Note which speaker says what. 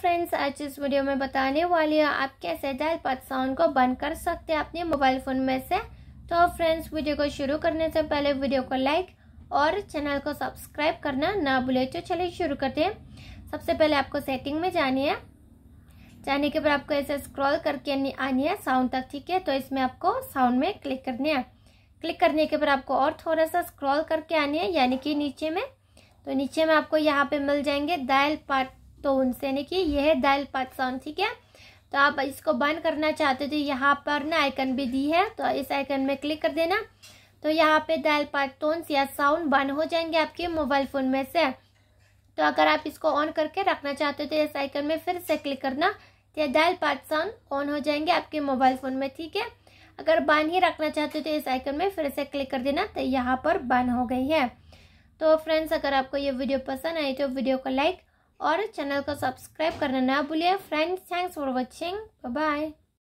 Speaker 1: friends आज इस video में बताने वाली है आप कैसे डायल पद साउंड को बंद कर सकते हैं अपने मोबाइल फोन में से तो फ्रेंड्स वीडियो को शुरू करने से पहले वीडियो को लाइक और चैनल को सब्सक्राइब करना ना भूले तो चलिए शुरू करते हैं सबसे पहले आपको सेटिंग में जानी है जाने के बाद आपको ऐसे स्क्रॉल करके आनी है साउंड तक ठीक है तो इसमें आपको साउंड में क्लिक करनी है क्लिक करने के बाद आपको और थोड़ा सा स्क्रॉल करके आनी है यानी कि नीचे में तो नीचे में आपको यहाँ पे मिल जाएंगे डायल पार्ट तो उनसे ने कि यह है दाइल पाकिस्तान ठीक है तो आप इसको बंद करना चाहते थे तो यहाँ पर ना आइकन भी दी है तो इस आइकन में क्लिक कर देना तो यहाँ पे दाइल पाकिस्तान या साउंड बंद हो जाएंगे आपके मोबाइल फ़ोन में से तो अगर आप इसको ऑन करके रखना चाहते थे तो इस आइकन में फिर से क्लिक करना या तो यह दाइल साउंड ऑन हो जाएंगे आपके मोबाइल फ़ोन में ठीक है अगर बंद ही रखना चाहते थे तो इस आइकन में फिर से क्लिक कर देना तो यहाँ पर बंद हो गई है तो फ्रेंड्स अगर आपको ये वीडियो पसंद आई तो वीडियो को लाइक और चैनल को सब्सक्राइब करना ना भूलिए friends thanks for watching bye